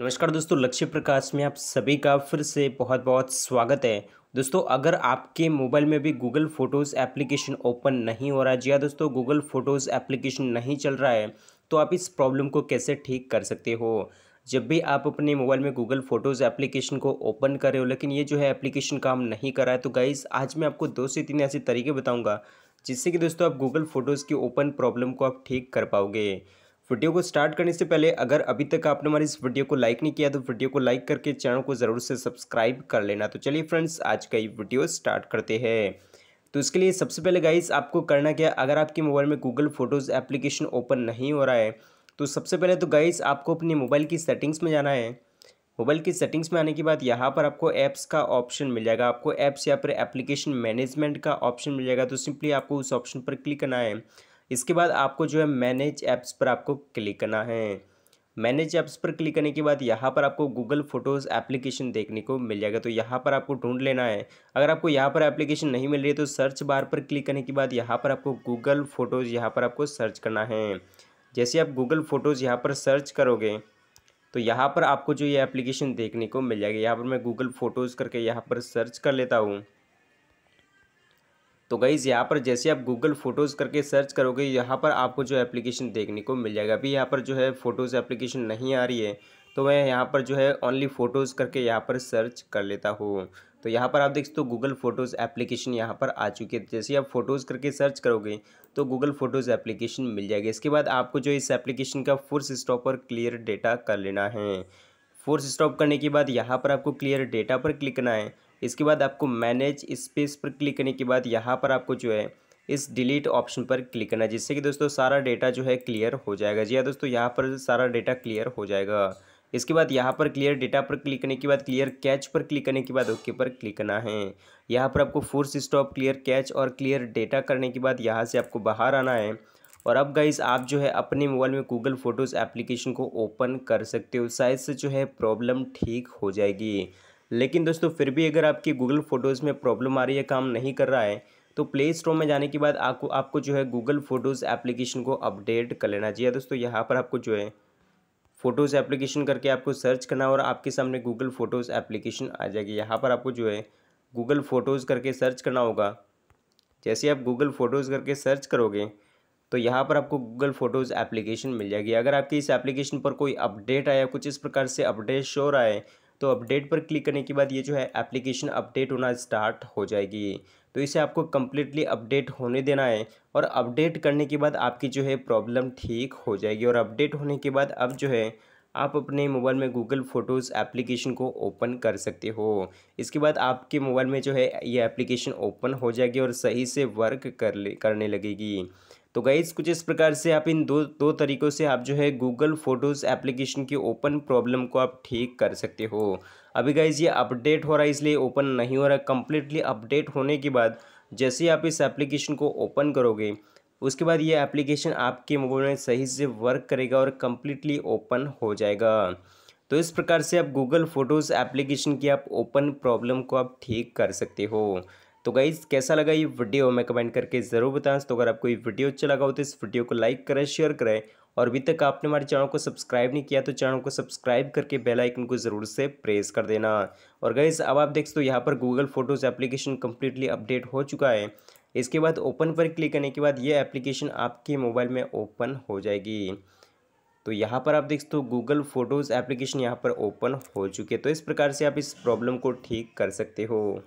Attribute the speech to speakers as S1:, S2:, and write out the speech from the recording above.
S1: नमस्कार दोस्तों लक्ष्य प्रकाश में आप सभी का फिर से बहुत बहुत स्वागत है दोस्तों अगर आपके मोबाइल में भी गूगल फ़ोटोज़ एप्लीकेशन ओपन नहीं हो रहा है जी हाँ दोस्तों गूगल फ़ोटोज़ एप्लीकेशन नहीं चल रहा है तो आप इस प्रॉब्लम को कैसे ठीक कर सकते हो जब भी आप अपने मोबाइल में गूगल फ़ोटोज़ एप्लीकेशन को ओपन कर रहे हो लेकिन ये जो है एप्लीकेशन काम नहीं कर रहा है तो गाइज़ आज मैं आपको दो से तीन ऐसे तरीके बताऊँगा जिससे कि दोस्तों आप गूगल फ़ोटोज़ की ओपन प्रॉब्लम को आप ठीक कर पाओगे वीडियो को स्टार्ट करने से पहले अगर अभी तक आपने हमारी इस वीडियो को लाइक नहीं किया तो वीडियो को लाइक करके चैनल को ज़रूर से सब्सक्राइब कर लेना तो चलिए फ्रेंड्स आज का ये वीडियो स्टार्ट करते हैं तो इसके लिए सबसे पहले गाइस आपको करना क्या अगर आपके मोबाइल में गूगल फोटोज़ एप्लीकेशन ओपन नहीं हो रहा है तो सबसे पहले तो गाइस आपको अपने मोबाइल की सेटिंग्स में जाना है मोबाइल की सेटिंग्स में आने के बाद यहाँ पर आपको ऐप्स का ऑप्शन मिल जाएगा आपको ऐप्स या फिर एप्लीकेशन मैनेजमेंट का ऑप्शन मिल जाएगा तो सिंपली आपको उस ऑप्शन पर क्लिक करना है इसके बाद आपको जो है मैनेज ऐप्स पर आपको क्लिक करना है मैनेज ऐप्स पर क्लिक करने के बाद यहाँ पर आपको गूगल फोटोज़ एप्लीकेशन देखने को मिल जाएगा तो यहाँ पर आपको ढूंढ लेना है अगर आपको यहाँ पर एप्लीकेशन नहीं मिल रही है तो सर्च बार पर क्लिक करने के बाद यहाँ पर आपको गूगल फ़ोटोज़ यहाँ पर आपको सर्च करना है जैसे आप गूगल फ़ोटोज़ यहाँ पर सर्च करोगे तो यहाँ पर आपको जो ये एप्लीकेशन देखने को मिल जाएगी यहाँ पर मैं गूगल फ़ोटोज़ करके यहाँ पर सर्च कर लेता हूँ तो गईज़ यहाँ पर जैसे आप गूगल फ़ोटोज़ करके सर्च करोगे यहाँ पर आपको जो एप्लीकेशन देखने को मिल जाएगा अभी यहाँ पर जो है फ़ोटोज़ एप्लीकेशन नहीं आ रही है तो मैं यहाँ पर जो है ओनली फ़ोटोज़ करके यहाँ पर सर्च कर लेता हूँ तो यहाँ पर आप देख सकते हो गूगल फ़ोटोज़ एप्लीकेशन यहाँ पर आ चुकी है जैसे आप फ़ोटोज़ करके सर्च करोगे तो गूगल फ़ोटोज़ एप्लीकेशन मिल जाएगी इसके बाद आपको जो इस एप्लीकेशन का फोर्स स्टॉप पर क्लियर डेटा कर लेना है फोर्स स्टॉप करने के बाद यहाँ पर आपको क्लियर डेटा पर क्लिक करना है इसके बाद आपको मैनेज स्पेस पर क्लिक करने के बाद यहाँ पर आपको जो है इस डिलीट ऑप्शन पर क्लिक करना जिससे कि दोस्तों सारा डेटा जो है क्लियर हो जाएगा जी हाँ दोस्तों यहाँ पर सारा डेटा क्लियर हो जाएगा इसके बाद यहाँ पर क्लियर डेटा पर क्लिक करने के बाद क्लियर कैच पर क्लिक करने के बाद ओके पर क्लिक करना है यहाँ पर आपको फोर्स स्टॉप क्लियर कैच और क्लियर डेटा करने के बाद यहाँ से आपको बाहर आना है और अब गाइज आप जो है अपने मोबाइल में गूगल फोटोज़ एप्लीकेशन को ओपन कर सकते हो शायद से जो है प्रॉब्लम ठीक हो जाएगी लेकिन दोस्तों फिर भी अगर आपकी गूगल फ़ोटोज़ में प्रॉब्लम आ रही है काम नहीं कर रहा है तो प्ले स्टोर में जाने के बाद आपको आपको जो है गूगल फ़ोटोज़ एप्लीकेशन को अपडेट कर लेना चाहिए दोस्तों यहाँ पर आपको जो है फ़ोटोज़ एप्लीकेशन करके आपको सर्च करना और आपके सामने गूगल फ़ोटोज़ एप्लीकेशन आ जाएगी यहाँ पर आपको जो है गूगल फ़ोटोज़ करके सर्च करना होगा जैसे आप गूगल फ़ोटोज़ करके सर्च करोगे तो यहाँ पर आपको गूगल फ़ोटोज़ एप्लीकेशन मिल जाएगी अगर आपकी इस एप्लीकेशन पर कोई अपडेट आया कुछ इस प्रकार से अपडेट शो रहा है तो अपडेट पर क्लिक करने के बाद ये जो है एप्लीकेशन अपडेट होना स्टार्ट हो जाएगी तो इसे आपको कम्प्लीटली अपडेट होने देना है और अपडेट करने के बाद आपकी जो है प्रॉब्लम ठीक हो जाएगी और अपडेट होने के बाद अब जो है आप अपने मोबाइल में गूगल फ़ोटोज़ एप्लीकेशन को ओपन कर सकते हो इसके बाद आपके मोबाइल में जो है ये एप्लीकेशन ओपन हो जाएगी और सही से वर्क कर ले करने लगेगी तो गाइज कुछ इस प्रकार से आप इन दो दो तरीक़ों से आप जो है गूगल फोटोज़ एप्लीकेशन की ओपन प्रॉब्लम को आप ठीक कर सकते हो अभी गाइज ये अपडेट हो रहा है इसलिए ओपन नहीं हो रहा कम्प्लीटली अपडेट होने के बाद जैसे ही आप इस एप्लीकेशन को ओपन करोगे उसके बाद ये एप्लीकेशन आपके मोबाइल में सही से वर्क करेगा और कम्प्लीटली ओपन हो जाएगा तो इस प्रकार से आप गूगल फोटोज़ एप्लीकेशन की आप ओपन प्रॉब्लम को आप ठीक कर सकते हो तो गाइज़ कैसा लगा ये वीडियो हमें कमेंट करके ज़रूर बताएं तो अगर आपको ये वीडियो अच्छा लगा हो तो इस वीडियो को लाइक करें शेयर करें और अभी तक आपने हमारे चैनल को सब्सक्राइब नहीं किया तो चैनल को सब्सक्राइब करके बेल आइकन को ज़रूर से प्रेस कर देना और गाइज़ अब आप देख सकते हो यहाँ पर Google photos application completely update हो चुका है इसके बाद ओपन पर क्लिक करने के बाद ये एप्लीकेशन आपके मोबाइल में ओपन हो जाएगी तो यहाँ पर आप देख सकते हो गूगल फोटोज़ एप्लीकेशन यहाँ पर ओपन हो चुकी है तो इस प्रकार से आप इस प्रॉब्लम को ठीक कर सकते हो